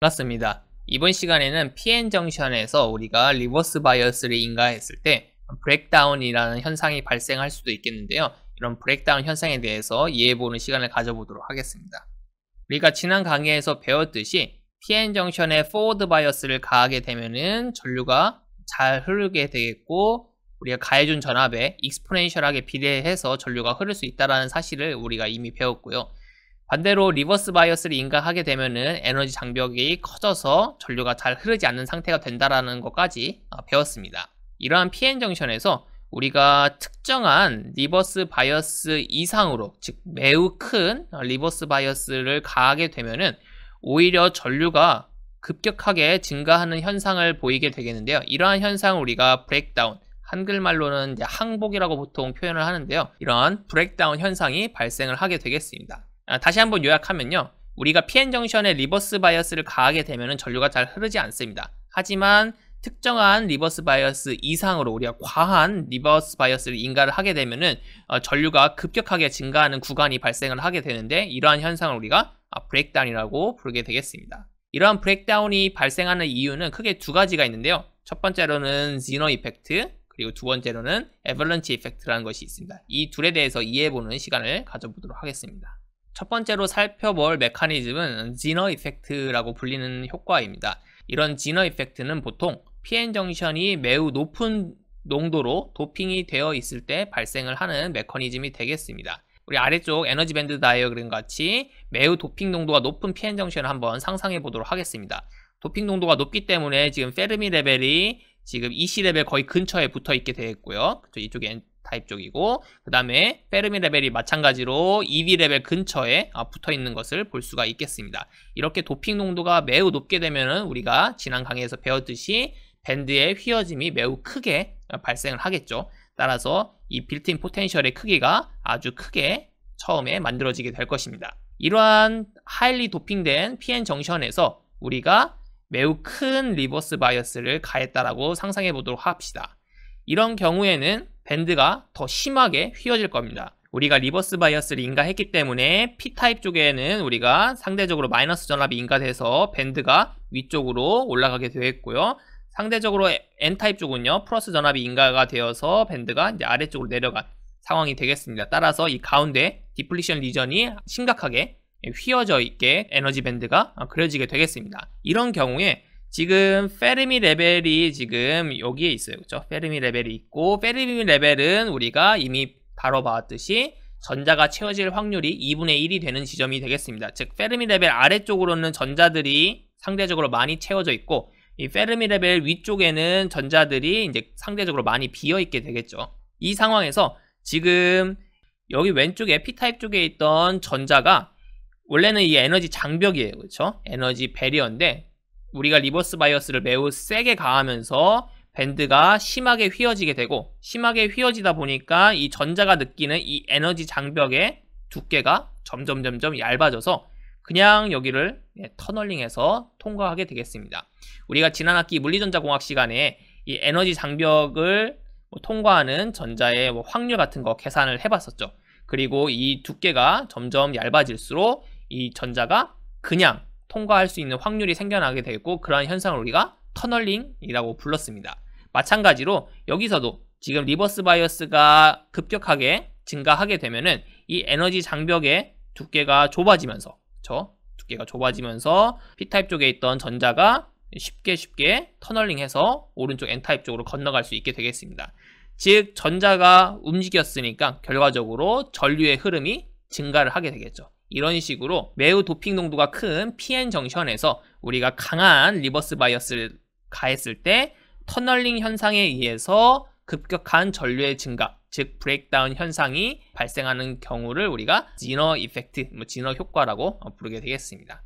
맞습니다. 이번 시간에는 PN 정션에서 우리가 리버스 바이어스를 인가했을 때 브렉다운이라는 현상이 발생할 수도 있겠는데요. 이런 브렉다운 현상에 대해서 이해해보는 시간을 가져보도록 하겠습니다. 우리가 지난 강의에서 배웠듯이 PN 정션에 포워드 바이어스를 가하게 되면은 전류가 잘 흐르게 되겠고 우리가 가해준 전압에 익스포넨셜하게 비례해서 전류가 흐를 수 있다는 사실을 우리가 이미 배웠고요. 반대로 리버스 바이어스를 인가하게 되면은 에너지 장벽이 커져서 전류가 잘 흐르지 않는 상태가 된다라는 것까지 어, 배웠습니다. 이러한 PN 정션에서 우리가 특정한 리버스 바이어스 이상으로 즉 매우 큰 리버스 바이어스를 가하게 되면은 오히려 전류가 급격하게 증가하는 현상을 보이게 되겠는데요. 이러한 현상을 우리가 브렉다운 한글말로는 항복이라고 보통 표현을 하는데요. 이러한 브렉다운 현상이 발생을 하게 되겠습니다. 아, 다시 한번 요약하면요. 우리가 PN 정션에 리버스 바이어스를 가하게 되면 전류가 잘 흐르지 않습니다. 하지만 특정한 리버스 바이어스 이상으로 우리가 과한 리버스 바이어스를 인가를 하게 되면 어, 전류가 급격하게 증가하는 구간이 발생을 하게 되는데 이러한 현상을 우리가 아, 브레이크다운이라고 부르게 되겠습니다. 이러한 브레이크다운이 발생하는 이유는 크게 두 가지가 있는데요. 첫 번째로는 지너 이펙트 그리고 두 번째로는 에벌런치 이펙트라는 것이 있습니다. 이 둘에 대해서 이해해보는 시간을 가져보도록 하겠습니다. 첫 번째로 살펴볼 메커니즘은 진어 이펙트라고 불리는 효과입니다. 이런 진어 이펙트는 보통 PN 정션이 매우 높은 농도로 도핑이 되어 있을 때 발생을 하는 메커니즘이 되겠습니다. 우리 아래쪽 에너지 밴드 다이어그램 같이 매우 도핑 농도가 높은 PN 정션을 한번 상상해 보도록 하겠습니다. 도핑 농도가 높기 때문에 지금 페르미 레벨이 지금 EC 레벨 거의 근처에 붙어 있게 되었고요. 이쪽에 타입 쪽이고 그 다음에 페르미 레벨이 마찬가지로 EV 레벨 근처에 아, 붙어 있는 것을 볼 수가 있겠습니다. 이렇게 도핑 농도가 매우 높게 되면은 우리가 지난 강의에서 배웠듯이 밴드의 휘어짐이 매우 크게 발생을 하겠죠. 따라서 이 빌트인 포텐셜의 크기가 아주 크게 처음에 만들어지게 될 것입니다. 이러한 하일리 도핑된 PN 정션에서 우리가 매우 큰 리버스 바이어스를 가했다라고 상상해 보도록 합시다. 이런 경우에는 밴드가 더 심하게 휘어질 겁니다. 우리가 리버스 바이어스를 인가했기 때문에 P타입 쪽에는 우리가 상대적으로 마이너스 전압이 인가돼서 밴드가 위쪽으로 올라가게 되었고요. 상대적으로 N타입 쪽은요. 플러스 전압이 인가가 되어서 밴드가 이제 아래쪽으로 내려간 상황이 되겠습니다. 따라서 이 가운데 디플리션 리전이 심각하게 휘어져 있게 에너지 밴드가 그려지게 되겠습니다. 이런 경우에 지금 페르미 레벨이 지금 여기에 있어요. 그렇죠? 페르미 레벨이 있고 페르미 레벨은 우리가 이미 바로 봤듯이 전자가 채워질 확률이 2분의 1이 되는 지점이 되겠습니다. 즉 페르미 레벨 아래쪽으로는 전자들이 상대적으로 많이 채워져 있고 이 페르미 레벨 위쪽에는 전자들이 이제 상대적으로 많이 비어 있게 되겠죠. 이 상황에서 지금 여기 왼쪽에 P타입 쪽에 있던 전자가 원래는 이 에너지 장벽이에요. 그렇죠? 에너지 배리어인데 우리가 리버스 바이어스를 매우 세게 가하면서 밴드가 심하게 휘어지게 되고 심하게 휘어지다 보니까 이 전자가 느끼는 이 에너지 장벽의 두께가 점점 점점 얇아져서 그냥 여기를 예, 터널링해서 통과하게 되겠습니다. 우리가 지난 학기 물리전자공학 시간에 이 에너지 장벽을 뭐 통과하는 전자의 뭐 확률 같은 거 계산을 해봤었죠. 그리고 이 두께가 점점 얇아질수록 이 전자가 그냥 통과할 수 있는 확률이 생겨나게 되고 그러한 현상을 우리가 터널링이라고 불렀습니다. 마찬가지로 여기서도 지금 리버스 바이어스가 급격하게 증가하게 되면은 이 에너지 장벽의 두께가 좁아지면서 저 두께가 좁아지면서 P타입 쪽에 있던 전자가 쉽게 쉽게 터널링해서 오른쪽 N타입 쪽으로 건너갈 수 있게 되겠습니다. 즉 전자가 움직였으니까 결과적으로 전류의 흐름이 증가를 하게 되겠죠. 이런 식으로 매우 도핑 농도가 큰 PN 정션에서 우리가 강한 리버스 바이어스를 가했을 때 터널링 현상에 의해서 급격한 전류의 증가, 즉 브레이크다운 현상이 발생하는 경우를 우리가 진어 이펙트, 뭐진어 효과라고 어, 부르게 되겠습니다.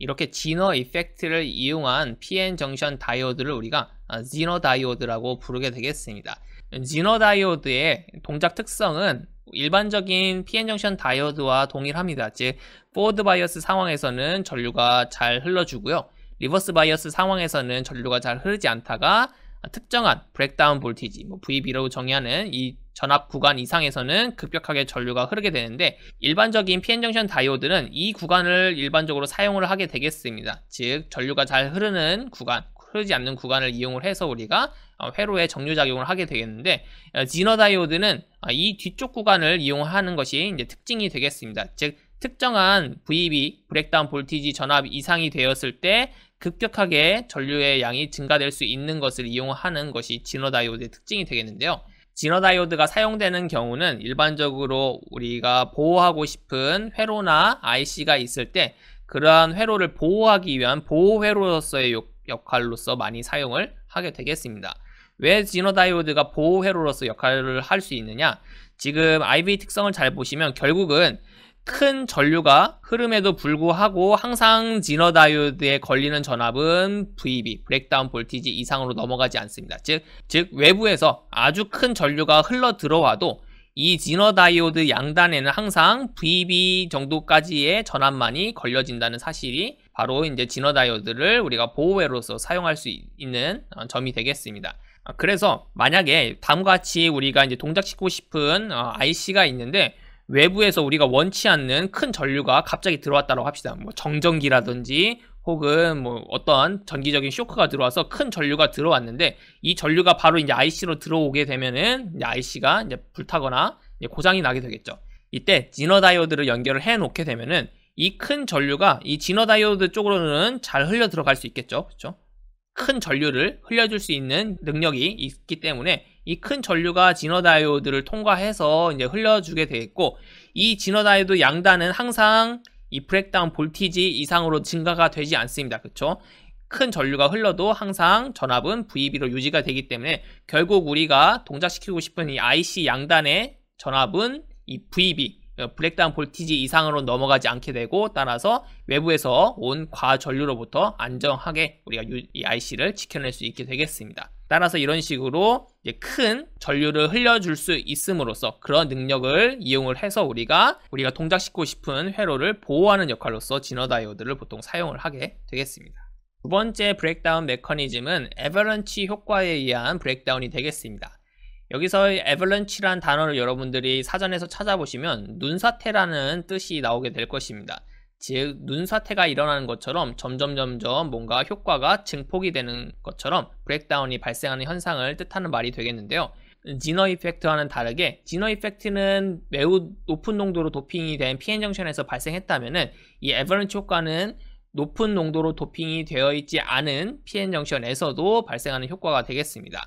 이렇게 진어 이펙트를 이용한 PN 정션 다이오드를 우리가 아, 진어 다이오드라고 부르게 되겠습니다. 진어 다이오드의 동작 특성은 일반적인 PN 정션 다이오드와 동일합니다. 즉 포워드 바이어스 상황에서는 전류가 잘 흘러주고요. 리버스 바이어스 상황에서는 전류가 잘 흐르지 않다가 특정한 브렉다운 볼티지, 뭐 VB라고 정의하는 이 전압 구간 이상에서는 급격하게 전류가 흐르게 되는데 일반적인 PN 정션 다이오드는 이 구간을 일반적으로 사용을 하게 되겠습니다. 즉 전류가 잘 흐르는 구간, 흐르지 않는 구간을 이용을 해서 우리가 어, 회로의 정류작용을 하게 되겠는데 진너 어, 다이오드는 아, 이 뒤쪽 구간을 이용하는 것이 이제 특징이 되겠습니다. 즉 특정한 VB 브렉다운 볼티지 전압 이상이 되었을 때 급격하게 전류의 양이 증가될 수 있는 것을 이용하는 것이 진너 다이오드의 특징이 되겠는데요. 진너 다이오드가 사용되는 경우는 일반적으로 우리가 보호하고 싶은 회로나 IC가 있을 때 그러한 회로를 보호하기 위한 보호 회로로서의 역할로서 많이 사용을 하게 되겠습니다. 왜진노다이오드가 보호 회로로서 역할을 할 수 있느냐? 지금 IB 특성을 잘 보시면 결국은 큰 전류가 흐름에도 불구하고 항상 진너 다이오드에 걸리는 전압은 VB, 브렉다운 볼티지 이상으로 넘어가지 않습니다. 즉, 즉 외부에서 아주 큰 전류가 흘러 들어와도 이 진너 다이오드 양단에는 항상 VB 정도까지의 전압만이 걸려진다는 사실이 바로 이제 진너 다이오드를 우리가 보호회로서 사용할 수 있는 어, 점이 되겠습니다. 아, 그래서 만약에 다음과 같이 우리가 이제 동작시키고 싶은 IC가 어, 있는데 외부에서 우리가 원치 않는 큰 전류가 갑자기 들어왔다고 합시다. 뭐 정전기라든지 혹은 뭐 어떤 전기적인 쇼크가 들어와서 큰 전류가 들어왔는데 이 전류가 바로 이제 IC로 들어오게 되면은 이제 IC가 이제 불타거나 이제 고장이 나게 되겠죠. 이때 진너 다이오드를 연결을 해 놓게 되면은 이 큰 전류가 이 진너 다이오드 쪽으로는 잘 흘려 들어갈 수 있겠죠. 그렇죠? 큰 전류를 흘려줄 수 있는 능력이 있기 때문에 이 큰 전류가 진화 다이오드를 통과해서 이제 흘려주게 되겠고 이 진화 다이오드 양단은 항상 이 브렉다운 볼티지 이상으로 증가가 되지 않습니다. 그렇죠? 큰 전류가 흘러도 항상 전압은 VB로 유지가 되기 때문에 결국 우리가 동작시키고 싶은 이 IC 양단의 전압은 이 VB 브랙다운 어, 볼티지 이상으로 넘어가지 않게 되고 따라서 외부에서 온 과전류로부터 안정하게 우리가 이 IC를 지켜낼 수 있게 되겠습니다. 따라서 이런 식으로 큰 전류를 흘려줄 수 있음으로써 그런 능력을 이용을 해서 우리가 우리가 동작시키고 싶은 회로를 보호하는 역할로서 진화 다이오드를 보통 사용을 하게 되겠습니다. 두 번째 브레다운 메커니즘은 에버런치 효과에 의한 브레다운이 되겠습니다. 여기서 에벌런치란 단어를 여러분들이 사전에서 찾아보시면 눈사태라는 뜻이 나오게 될 것입니다. 즉 눈사태가 일어나는 것처럼 점점 점점 뭔가 효과가 증폭이 되는 것처럼 브렉다운이 발생하는 현상을 뜻하는 말이 되겠는데요. 진너 이펙트와는 다르게 진너 이펙트는 매우 높은 농도로 도핑이 된 PN 정션에서 발생했다면 이 에버런치 효과는 높은 농도로 도핑이 되어 있지 않은 PN 정션에서도 발생하는 효과가 되겠습니다.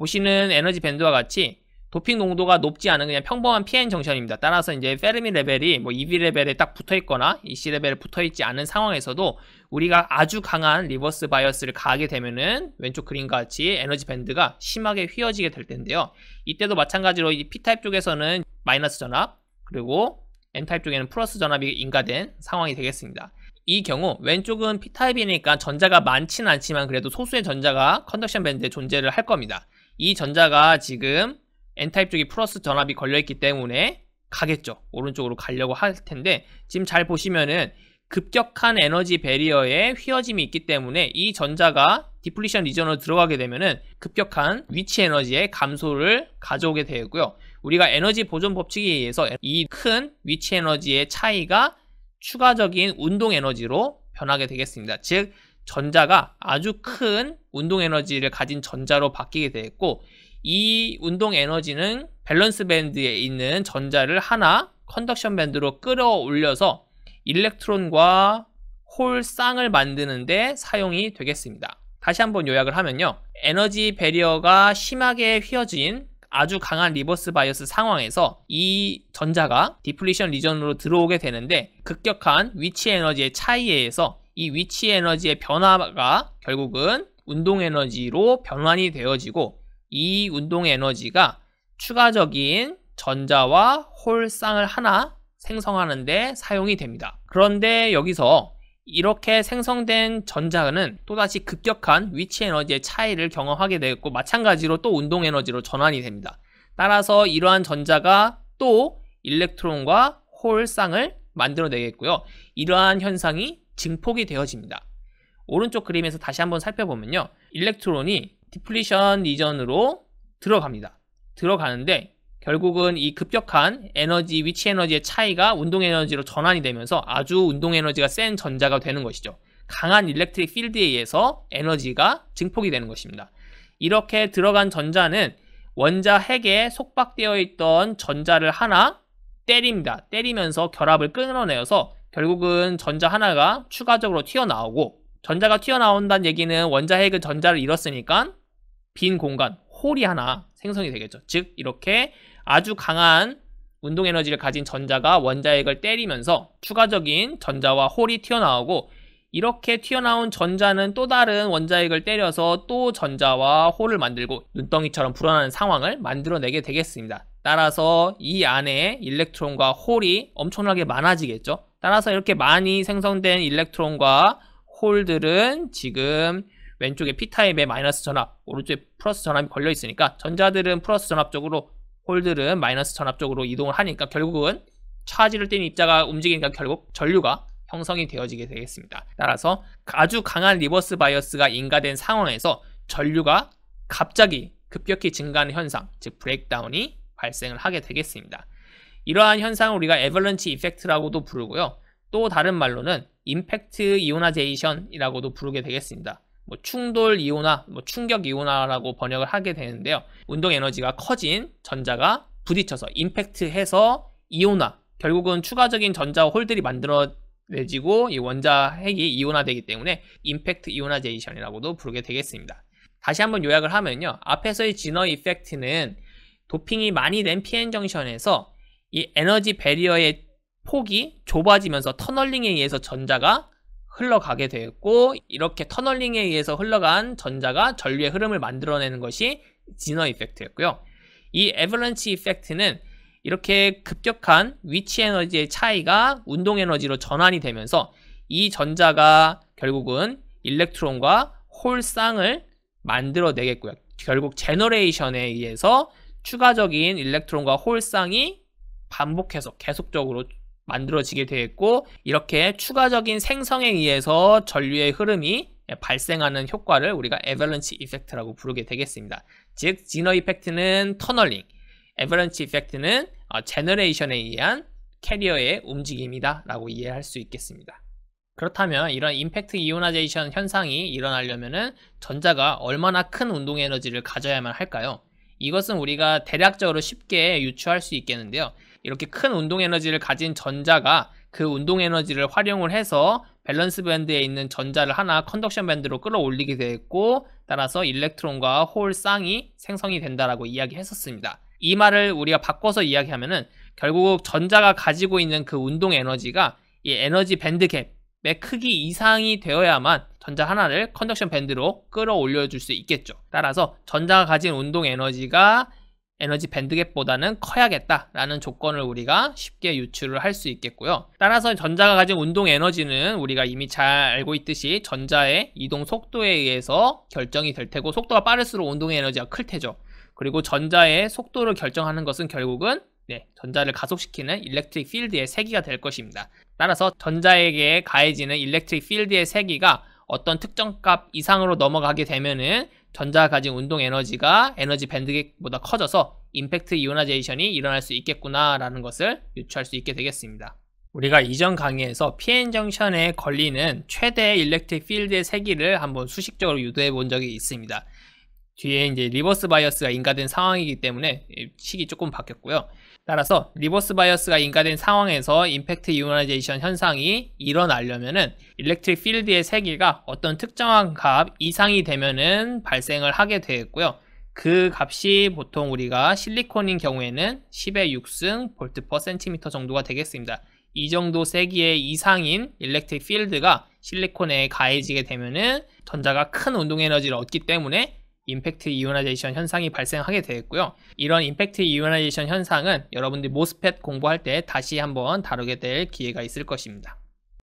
보시는 에너지 밴드와 같이 도핑 농도가 높지 않은 그냥 평범한 PN 정션입니다. 따라서 이제 페르미 레벨이 뭐 EV 레벨에 딱 붙어 있거나 EC 레벨에 붙어 있지 않은 상황에서도 우리가 아주 강한 리버스 바이어스를 가하게 되면은 왼쪽 그림과 같이 에너지 밴드가 심하게 휘어지게 될 텐데요. 이때도 마찬가지로 이 P타입 쪽에서는 마이너스 전압 그리고 N타입 쪽에는 플러스 전압이 인가된 상황이 되겠습니다. 이 경우 왼쪽은 P타입이니까 전자가 많진 않지만 그래도 소수의 전자가 컨덕션 밴드에 존재를 할 겁니다. 이 전자가 지금 N타입 쪽이 플러스 전압이 걸려있기 때문에 가겠죠. 오른쪽으로 가려고 할 텐데 지금 잘 보시면은 급격한 에너지 배리어에 휘어짐이 있기 때문에 이 전자가 디플리션 리전으로 들어가게 되면은 급격한 위치 에너지의 감소를 가져오게 되고요. 우리가 에너지 보존 법칙에 의해서 이 큰 위치 에너지의 차이가 추가적인 운동 에너지로 변하게 되겠습니다. 즉 전자가 아주 큰 운동 에너지를 가진 전자로 바뀌게 되었고 이 운동 에너지는 밸런스 밴드에 있는 전자를 하나 컨덕션 밴드로 끌어올려서 일렉트론과 홀 쌍을 만드는데 사용이 되겠습니다. 다시 한번 요약을 하면요. 에너지 배리어가 심하게 휘어진 아주 강한 리버스 바이어스 상황에서 이 전자가 디플리션 리전으로 들어오게 되는데 급격한 위치 에너지의 차이에 의해서 이 위치 에너지의 변화가 결국은 운동 에너지로 변환이 되어지고 이 운동 에너지가 추가적인 전자와 홀쌍을 하나 생성하는데 사용이 됩니다. 그런데 여기서 이렇게 생성된 전자는 또다시 급격한 위치 에너지의 차이를 경험하게 되었고 마찬가지로 또 운동 에너지로 전환이 됩니다. 따라서 이러한 전자가 또 일렉트론과 홀쌍을 만들어내겠고요. 이러한 현상이 증폭이 되어집니다. 오른쪽 그림에서 다시 한번 살펴보면요. 일렉트론이 디플리션 리전으로 들어갑니다. 들어가는데 결국은 이 급격한 에너지, 위치 에너지의 차이가 운동 에너지로 전환이 되면서 아주 운동 에너지가 센 전자가 되는 것이죠. 강한 일렉트릭 필드에 의해서 에너지가 증폭이 되는 것입니다. 이렇게 들어간 전자는 원자 핵에 속박되어 있던 전자를 하나 때립니다. 때리면서 결합을 끊어내어서 결국은 전자 하나가 추가적으로 튀어나오고 전자가 튀어나온다는 얘기는 원자 핵은 전자를 잃었으니까 빈 공간, 홀이 하나 생성이 되겠죠. 즉 이렇게 아주 강한 운동 에너지를 가진 전자가 원자핵을 때리면서 추가적인 전자와 홀이 튀어나오고 이렇게 튀어나온 전자는 또 다른 원자핵을 때려서 또 전자와 홀을 만들고 눈덩이처럼 불어나는 상황을 만들어내게 되겠습니다. 따라서 이 안에 일렉트론과 홀이 엄청나게 많아지겠죠. 따라서 이렇게 많이 생성된 일렉트론과 홀들은 지금 왼쪽에 P타입의 마이너스 전압, 오른쪽에 플러스 전압이 걸려 있으니까 전자들은 플러스 전압 쪽으로, 홀들은 마이너스 전압 쪽으로 이동을 하니까 결국은 차지를 뗀 입자가 움직이니까 결국 전류가 형성이 되어지게 되겠습니다. 따라서 아주 강한 리버스 바이어스가 인가된 상황에서 전류가 갑자기 급격히 증가하는 현상, 즉 브레이크다운이 발생을 하게 되겠습니다. 이러한 현상을 우리가 에벌런치 이펙트라고도 부르고요. 또 다른 말로는 임팩트 이온화제이션이라고도 부르게 되겠습니다. 뭐 충돌 이온화, 뭐 충격 이온화라고 번역을 하게 되는데요. 운동 에너지가 커진 전자가 부딪혀서 임팩트해서 이온화, 결국은 추가적인 전자 홀들이 만들어내지고 이 원자 핵이 이온화되기 때문에 임팩트 이온화제이션이라고도 부르게 되겠습니다. 다시 한번 요약을 하면요. 앞에서의 진너 이펙트는 도핑이 많이 된 PN 정션에서 이 에너지 배리어의 폭이 좁아지면서 터널링에 의해서 전자가 흘러가게 되었고 이렇게 터널링에 의해서 흘러간 전자가 전류의 흐름을 만들어내는 것이 진너 이펙트였고요. 이 에버런치 이펙트는 이렇게 급격한 위치 에너지의 차이가 운동 에너지로 전환이 되면서 이 전자가 결국은 일렉트론과 홀쌍을 만들어내겠고요. 결국 제너레이션에 의해서 추가적인 일렉트론과 홀쌍이 반복해서 계속적으로 만들어지게 되었고 이렇게 추가적인 생성에 의해서 전류의 흐름이 발생하는 효과를 우리가 에버런치 이펙트라고 부르게 되겠습니다. 즉 진어 이펙트는 터널링, 에버런치 이펙트는 제너레이션에 의한 캐리어의 움직임이다 라고 이해할 수 있겠습니다. 그렇다면 이런 임팩트 이온화제이션 현상이 일어나려면 은 전자가 얼마나 큰 운동 에너지를 가져야만 할까요? 이것은 우리가 대략적으로 쉽게 유추할 수 있겠는데요. 이렇게 큰 운동 에너지를 가진 전자가 그 운동 에너지를 활용을 해서 밸런스 밴드에 있는 전자를 하나 컨덕션 밴드로 끌어올리게 되었고 따라서 일렉트론과 홀 쌍이 생성이 된다라고 이야기했었습니다. 이 말을 우리가 바꿔서 이야기하면은 결국 전자가 가지고 있는 그 운동 에너지가 이 에너지 밴드 갭의 크기 이상이 되어야만 전자 하나를 컨덕션 밴드로 끌어올려 줄 수 있겠죠. 따라서 전자가 가진 운동 에너지가 에너지 밴드갭보다는 커야겠다라는 조건을 우리가 쉽게 유출을 할 수 있겠고요. 따라서 전자가 가진 운동 에너지는 우리가 이미 잘 알고 있듯이 전자의 이동 속도에 의해서 결정이 될 테고 속도가 빠를수록 운동 에너지가 클 테죠. 그리고 전자의 속도를 결정하는 것은 결국은 네, 전자를 가속시키는 일렉트릭 필드의 세기가 될 것입니다. 따라서 전자에게 가해지는 일렉트릭 필드의 세기가 어떤 특정 값 이상으로 넘어가게 되면은 전자가 가진 운동 에너지가 에너지 밴드보다 커져서 임팩트 이오나제이션이 일어날 수 있겠구나라는 것을 유추할 수 있게 되겠습니다. 우리가 이전 강의에서 PN 정션에 걸리는 최대 일렉트릭 필드의 세기를 한번 수식적으로 유도해 본 적이 있습니다. 뒤에 이제 리버스 바이어스가 인가된 상황이기 때문에 식이 조금 바뀌었고요. 따라서 리버스 바이어스가 인가된 상황에서 임팩트 이오나이제이션 현상이 일어나려면은 일렉트릭 필드의 세기가 어떤 특정한 값 이상이 되면은 발생을 하게 되겠고요. 그 값이 보통 우리가 실리콘인 경우에는 10의 6승 볼트 퍼 센티미터 정도가 되겠습니다. 이 정도 세기의 이상인 일렉트릭 필드가 실리콘에 가해지게 되면은 전자가 큰 운동 에너지를 얻기 때문에 임팩트 이온화제이션 현상이 발생하게 되겠고요. 이런 임팩트 이온화제이션 현상은 여러분들이 모스펫 공부할 때 다시 한번 다루게 될 기회가 있을 것입니다.